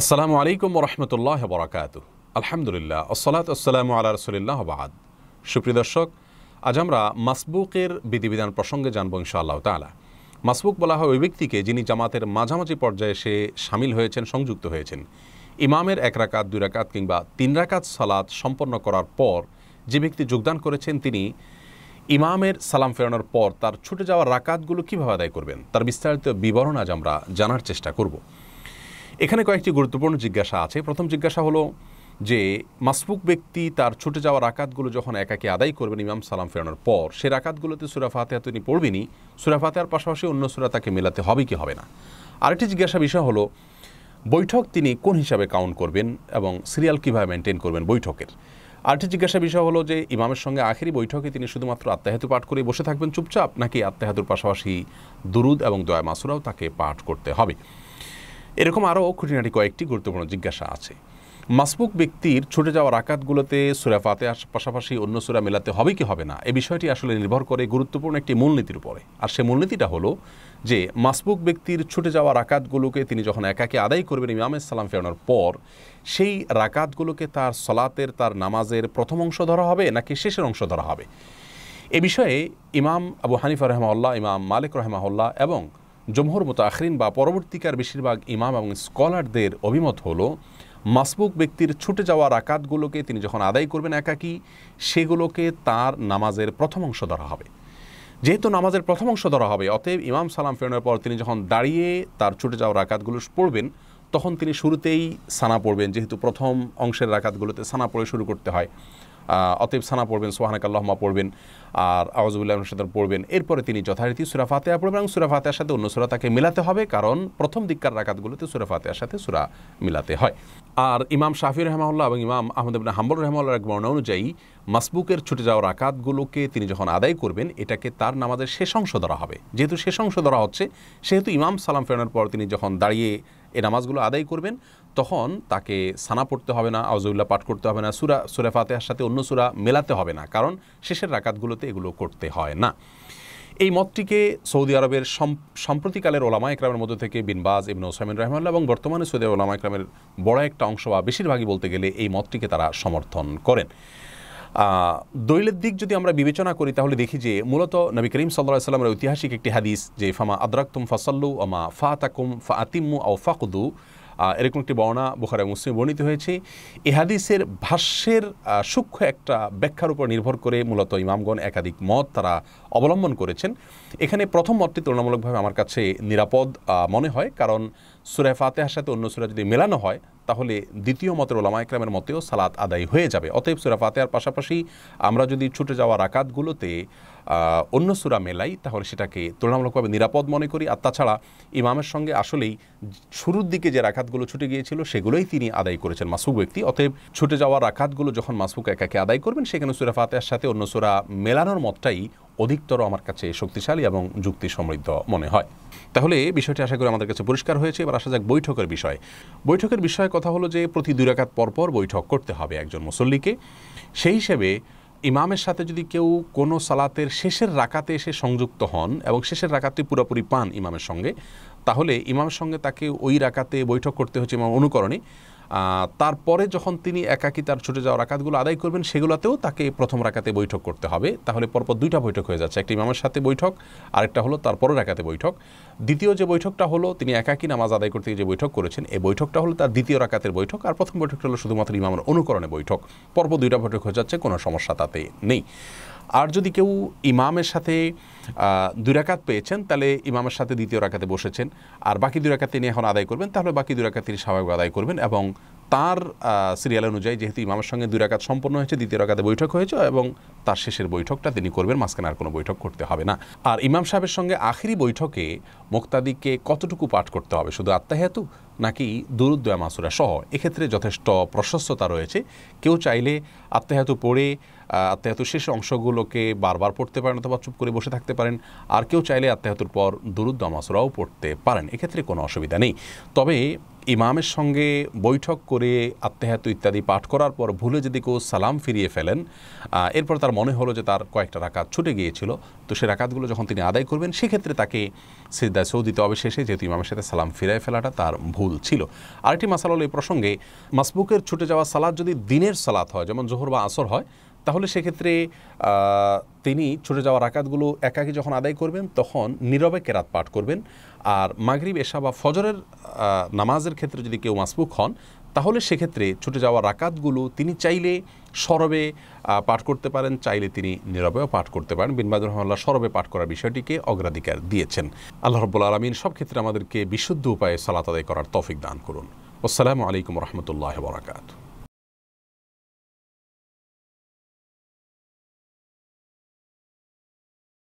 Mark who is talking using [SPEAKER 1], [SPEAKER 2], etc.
[SPEAKER 1] আসসালামু আলাইকুম রহমতুল্লাহ বরাকাত আলহামদুলিল্লাহ আসসালাত আসসালামু আল্লাহ রসুলিল্লাহ বাদ সুপ্রিয় দর্শক আজ আমরা মাসবুকের বিধিবিধান প্রসঙ্গে জানব ইনশাআল্লাহ তালা মাসবুক বলা হয় ওই ব্যক্তিকে যিনি জামাতের মাঝামাঝি পর্যায়ে সে সামিল হয়েছেন সংযুক্ত হয়েছেন ইমামের এক রাকাত দুই রাকাত কিংবা তিন রাকাত সালাত সম্পন্ন করার পর যে ব্যক্তি যোগদান করেছেন তিনি ইমামের সালাম ফেরানোর পর তার ছুটে যাওয়া রাকাতগুলো কীভাবে আদায় করবেন তার বিস্তারিত বিবরণ আজ আমরা জানার চেষ্টা করব এখানে কয়েকটি গুরুত্বপূর্ণ জিজ্ঞাসা আছে প্রথম জিজ্ঞাসা হলো যে মাসফুক ব্যক্তি তার ছুটে যাওয়ার আকাতগুলো যখন একাকে আদায় করবেন ইমাম সালাম ফেরানোর পর সে রাকাতগুলোতে সুরাফাতেহা তিনি পড়বেনি সুরাফাতেহার পাশাপাশি অন্য সুরা তাকে মেলাতে হবে কি হবে না আরেকটি জিজ্ঞাসা বিষয় হলো বৈঠক তিনি কোন হিসাবে কাউন্ট করবেন এবং সিরিয়াল কীভাবে মেনটেন করবেন বৈঠকের আরেকটি জিজ্ঞাসা বিষয় হলো যে ইমামের সঙ্গে আখেরি বৈঠকে তিনি শুধুমাত্র আত্মাহাতু পাঠ করে বসে থাকবেন চুপচাপ নাকি আত্মাহাতুর পাশাপাশি দুরুদ এবং দয়া মাসুরাও তাকে পাঠ করতে হবে এরকম আরও খুঁটিনাটি কয়েকটি গুরুত্বপূর্ণ জিজ্ঞাসা আছে মাসবুক ব্যক্তির ছুটে যাওয়ার আকাতগুলোতে আসার পাশাপাশি অন্য সুরা মেলাতে হবে কি হবে না এ বিষয়টি আসলে নির্ভর করে গুরুত্বপূর্ণ একটি মূলনীতির উপরে আর সে মূলনীতিটা হলো যে মাসবুক ব্যক্তির ছুটে যাওয়া রাকাতগুলোকে তিনি যখন একাকে আদায় করবেন ইমামের সালাম ফেরানোর পর সেই রাকাতগুলোকে তার সলাতের তার নামাজের প্রথম অংশ ধরা হবে নাকি শেষের অংশ ধরা হবে এ বিষয়ে ইমাম আবু হানিফা রহমাউল্লাহ ইমাম মালিক রহমাউল্লাহ এবং জমহর মতো আখরিন বা পরবর্তীকার বেশিরভাগ ইমাম এবং স্কলারদের অভিমত হলো মাসবুক ব্যক্তির ছুটে যাওয়া রাকাতগুলোকে তিনি যখন আদায় করবেন একাকি সেগুলোকে তার নামাজের প্রথম অংশ ধরা হবে যেহেতু নামাজের প্রথম অংশ ধরা হবে অতএব ইমাম সালাম ফেরানোর পর তিনি যখন দাঁড়িয়ে তার ছুটে যাওয়া রাকাতগুলো পড়বেন তখন তিনি শুরুতেই সানা পড়বেন যেহেতু প্রথম অংশের রাকাতগুলোতে সানা পড়ে শুরু করতে হয় অতএব সানা পড়বেন সোহানাক আল্লাহমা পড়বেন আর আওয়াজবুল্লাহ সাথে পড়বেন এরপরে তিনি যথারীতি সুরা ফাতেহা পড়বেন এবং সুরা ফাতেহার সাথে অন্য সুরা তাকে মিলাতে হবে কারণ প্রথম দিককার রাকাতগুলোতে সুরা ফাতেহার সাথে সুরা মিলাতে হয় আর ইমাম শাফি রহমাউল্লাহ এবং ইমাম আহমদ আবিন হাম্বুল রহমাউল্লাহ এক বর্ণনা অনুযায়ী মাসবুকের ছুটে যাওয়া রাকাতগুলোকে তিনি যখন আদায় করবেন এটাকে তার নামাজের শেষ অংশ ধরা হবে যেহেতু শেষ অংশ ধরা হচ্ছে সেহেতু ইমাম সালাম ফেরানোর পর তিনি যখন দাঁড়িয়ে এই নামাজগুলো আদায় করবেন তখন তাকে সানা পড়তে হবে না আউজউল্লাহ পাঠ করতে হবে না সুরা সুরা ফাতেহার সাথে অন্য সুরা মেলাতে হবে না কারণ শেষের রাকাতগুলোতে এগুলো করতে হয় না এই মতটিকে সৌদি আরবের সাম্প্রতিকালের ওলামা একরামের মধ্যে থেকে বিনবাজ ইবন ওসাইমিন রহমাল্লাহ এবং বর্তমানে সৌদি ওলামা একরামের বড় একটা অংশ বা বেশিরভাগই বলতে গেলে এই মতটিকে তারা সমর্থন করেন দৈলের দিক যদি আমরা বিবেচনা করি তাহলে দেখি যে মূলত নবী করিম সাল্লাহ সাল্লামের ঐতিহাসিক একটি হাদিস যে ফামা আদরাকুম ফাসাল্লু আমা ফা তাকুম ফা আতিম্মু আও ফাকুদু এরকম একটি বর্ণনা বোখারা মুসলিম বর্ণিত হয়েছে এ হাদিসের ভাষ্যের সূক্ষ্ম একটা ব্যাখ্যার উপর নির্ভর করে মূলত ইমামগণ একাধিক মত তারা অবলম্বন করেছেন এখানে প্রথম মতটি তুলনামূলকভাবে আমার কাছে নিরাপদ মনে হয় কারণ সুরা ফাতেহার সাথে অন্য সুরা যদি মেলানো হয় তাহলে দ্বিতীয় মতের ওলামা একরামের মতেও সালাত আদায় হয়ে যাবে অতএব সুরা ফাতেহার পাশাপাশি আমরা যদি ছুটে যাওয়া রাকাতগুলোতে অন্য সুরা মেলাই তাহলে সেটাকে তুলনামূলকভাবে নিরাপদ মনে করি আর তাছাড়া ইমামের সঙ্গে আসলেই শুরুর দিকে যে রাখাতগুলো ছুটে গিয়েছিল সেগুলোই তিনি আদায় করেছেন মাসুক ব্যক্তি অতএব ছুটে যাওয়া রাখাতগুলো যখন মাসুক একাকে আদায় করবেন সেখানে সুরা ফাতেহার সাথে অন্য সুরা মেলানোর মতটাই অধিকতর আমার কাছে শক্তিশালী এবং যুক্তি সমৃদ্ধ মনে হয় তাহলে বিষয়টি আশা করি আমাদের কাছে পরিষ্কার হয়েছে এবার আসা যাক বৈঠকের বিষয় বৈঠকের বিষয়ে কথা হলো যে প্রতি দুই রাকাত পরপর বৈঠক করতে হবে একজন মুসল্লিকে সেই হিসেবে ইমামের সাথে যদি কেউ কোনো সালাতের শেষের রাকাতে এসে সংযুক্ত হন এবং শেষের রাকাতটি পুরোপুরি পান ইমামের সঙ্গে তাহলে ইমামের সঙ্গে তাকে ওই রাকাতে বৈঠক করতে হচ্ছে ইমাম অনুকরণে তারপরে যখন তিনি একাকি তার ছুটে যাওয়া রাকাতগুলো আদায় করবেন সেগুলোতেও তাকে প্রথম রাকাতে বৈঠক করতে হবে তাহলে পরপর দুইটা বৈঠক হয়ে যাচ্ছে একটি ইমামের সাথে বৈঠক আরেকটা হলো তারপরও রাকাতে বৈঠক দ্বিতীয় যে বৈঠকটা হলো তিনি একাকি নামাজ আদায় করতে যে বৈঠক করেছেন এই বৈঠকটা হলো তার দ্বিতীয় রাকাতের বৈঠক আর প্রথম বৈঠকটা হলো শুধুমাত্র ইমামের অনুকরণে বৈঠক পরপর দুইটা বৈঠক হয়ে যাচ্ছে কোনো সমস্যা তাতে নেই আর যদি কেউ ইমামের সাথে দুরাকাত পেয়েছেন তাহলে ইমামের সাথে দ্বিতীয় রাকাতে বসেছেন আর বাকি দুরাকাত তিনি এখন আদায় করবেন তাহলে বাকি দুরাকাত তিনি স্বাভাবিক আদায় করবেন এবং তার সিরিয়াল অনুযায়ী যেহেতু ইমামের সঙ্গে দুই রাকাত সম্পন্ন হয়েছে দ্বিতীয় রাকাতে বৈঠক হয়েছে এবং তার শেষের বৈঠকটা তিনি করবেন মাঝখানে আর কোনো বৈঠক করতে হবে না আর ইমাম সাহেবের সঙ্গে আখেরি বৈঠকে মোক্তাদিকে কতটুকু পাঠ করতে হবে শুধু আত্মাহেতু নাকি দুরুদ্দয়া মাসুরা সহ এক্ষেত্রে যথেষ্ট প্রশস্ততা রয়েছে কেউ চাইলে আত্মাহাতু পড়ে আত্মাহাতু শেষ অংশগুলোকে বারবার পড়তে পারেন অথবা চুপ করে বসে থাকতে পারেন আর কেউ চাইলে আত্মাহাতুর পর দুরুদ্দয়া মাসুরাও পড়তে পারেন এক্ষেত্রে কোনো অসুবিধা নেই তবে ইমামের সঙ্গে বৈঠক করে আত্মেহাতু ইত্যাদি পাঠ করার পর ভুলে যদি কেউ সালাম ফিরিয়ে ফেলেন এরপর তার মনে হলো যে তার কয়েকটা রাকাত ছুটে গিয়েছিল তো সে রাকাতগুলো যখন তিনি আদায় করবেন সেক্ষেত্রে তাকে সিদ্দা সৌদিতে অবশেষে যেহেতু ইমামের সাথে সালাম ফিরায় ফেলাটা তার ভুল ছিল আরেকটি মাসাল হলো এই প্রসঙ্গে মাসবুকের ছুটে যাওয়া সালাদ যদি দিনের সালাত হয় যেমন জোহর বা আসর হয় তাহলে সেক্ষেত্রে তিনি ছুটে যাওয়া রাকাতগুলো একাকি যখন আদায় করবেন তখন নীরবে কেরাত পাঠ করবেন আর মাগরিব এশা বা ফজরের নামাজের ক্ষেত্রে যদি কেউ মাসবুক হন তাহলে সেক্ষেত্রে ছুটে যাওয়া রাকাতগুলো তিনি চাইলে সরবে পাঠ করতে পারেন চাইলে তিনি নীরবেও পাঠ করতে পারেন বিনবাদ রহমাল্লাহ সরবে পাঠ করার বিষয়টিকে অগ্রাধিকার দিয়েছেন আল্লাহ রব্বুল আলমিন সব ক্ষেত্রে আমাদেরকে বিশুদ্ধ উপায়ে সালাত আদায় করার তফিক দান করুন আসসালামু আলাইকুম রহমতুল্লাহ বরাকাতু